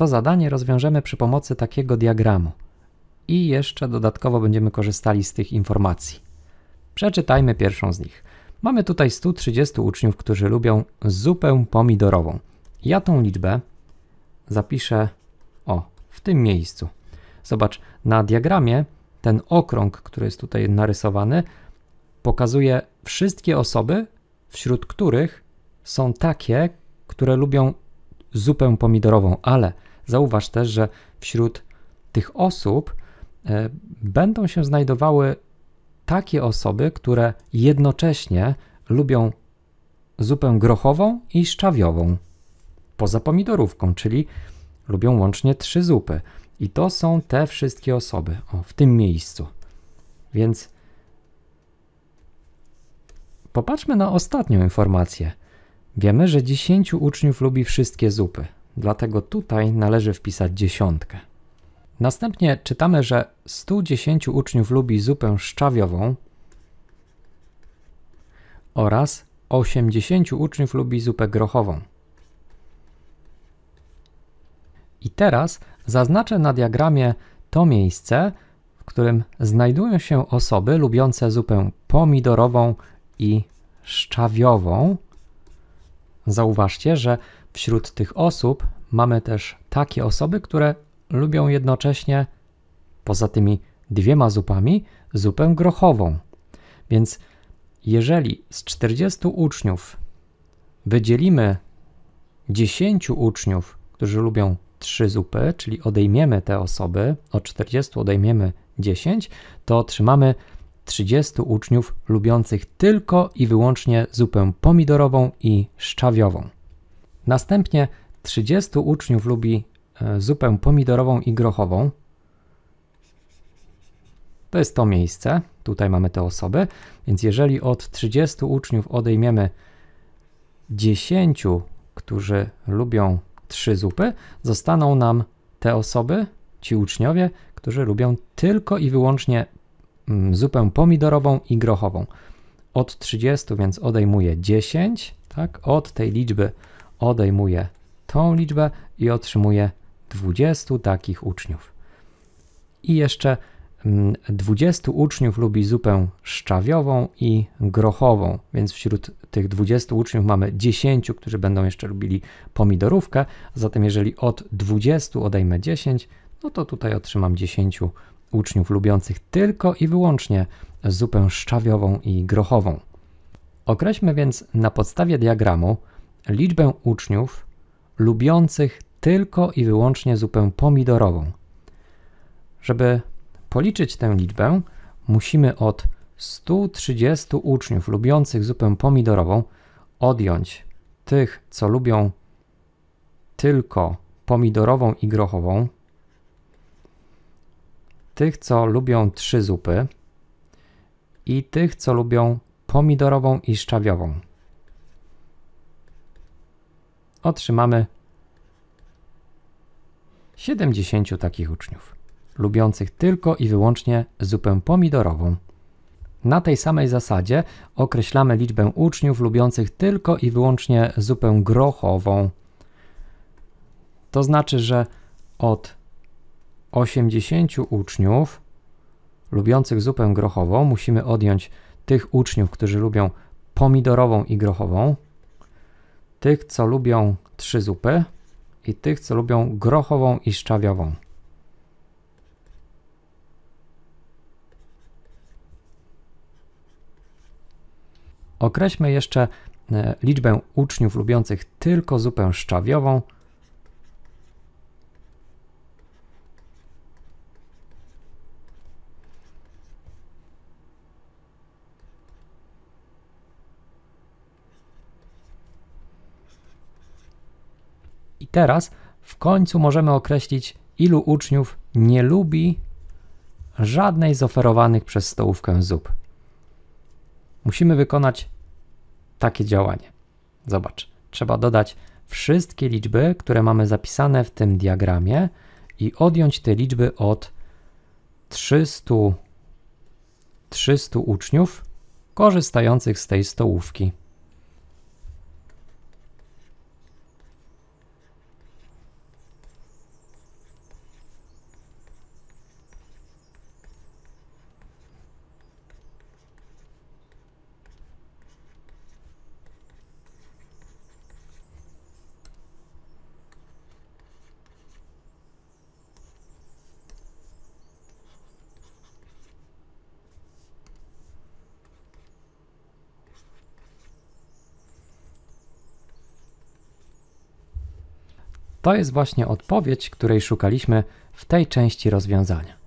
To zadanie rozwiążemy przy pomocy takiego diagramu. I jeszcze dodatkowo będziemy korzystali z tych informacji. Przeczytajmy pierwszą z nich. Mamy tutaj 130 uczniów, którzy lubią zupę pomidorową. Ja tą liczbę zapiszę o, w tym miejscu. Zobacz, na diagramie ten okrąg, który jest tutaj narysowany, pokazuje wszystkie osoby, wśród których są takie, które lubią zupę pomidorową, ale Zauważ też, że wśród tych osób e, będą się znajdowały takie osoby, które jednocześnie lubią zupę grochową i szczawiową, poza pomidorówką, czyli lubią łącznie trzy zupy. I to są te wszystkie osoby o, w tym miejscu. Więc popatrzmy na ostatnią informację. Wiemy, że 10 uczniów lubi wszystkie zupy dlatego tutaj należy wpisać dziesiątkę. Następnie czytamy, że 110 uczniów lubi zupę szczawiową oraz 80 uczniów lubi zupę grochową. I teraz zaznaczę na diagramie to miejsce, w którym znajdują się osoby lubiące zupę pomidorową i szczawiową. Zauważcie, że Wśród tych osób mamy też takie osoby, które lubią jednocześnie poza tymi dwiema zupami zupę grochową. Więc jeżeli z 40 uczniów wydzielimy 10 uczniów, którzy lubią trzy zupy, czyli odejmiemy te osoby, od 40 odejmiemy 10, to otrzymamy 30 uczniów lubiących tylko i wyłącznie zupę pomidorową i szczawiową. Następnie 30 uczniów lubi e, zupę pomidorową i grochową. To jest to miejsce. Tutaj mamy te osoby. Więc jeżeli od 30 uczniów odejmiemy 10, którzy lubią trzy zupy, zostaną nam te osoby, ci uczniowie, którzy lubią tylko i wyłącznie mm, zupę pomidorową i grochową. Od 30, więc odejmuję 10, tak? Od tej liczby odejmuję tą liczbę i otrzymuję 20 takich uczniów. I jeszcze 20 mm, uczniów lubi zupę szczawiową i grochową, więc wśród tych 20 uczniów mamy 10, którzy będą jeszcze lubili pomidorówkę. Zatem, jeżeli od 20 odejmę 10, no to tutaj otrzymam 10 uczniów lubiących tylko i wyłącznie zupę szczawiową i grochową. Określmy więc na podstawie diagramu, liczbę uczniów lubiących tylko i wyłącznie zupę pomidorową. Żeby policzyć tę liczbę, musimy od 130 uczniów lubiących zupę pomidorową odjąć tych, co lubią tylko pomidorową i grochową, tych, co lubią trzy zupy i tych, co lubią pomidorową i szczawiową otrzymamy 70 takich uczniów, lubiących tylko i wyłącznie zupę pomidorową. Na tej samej zasadzie określamy liczbę uczniów lubiących tylko i wyłącznie zupę grochową. To znaczy, że od 80 uczniów lubiących zupę grochową musimy odjąć tych uczniów, którzy lubią pomidorową i grochową, tych, co lubią trzy zupy i tych, co lubią grochową i szczawiową. Określmy jeszcze e, liczbę uczniów lubiących tylko zupę szczawiową teraz w końcu możemy określić, ilu uczniów nie lubi żadnej z oferowanych przez stołówkę zup. Musimy wykonać takie działanie. Zobacz, trzeba dodać wszystkie liczby, które mamy zapisane w tym diagramie i odjąć te liczby od 300, 300 uczniów korzystających z tej stołówki. To jest właśnie odpowiedź, której szukaliśmy w tej części rozwiązania.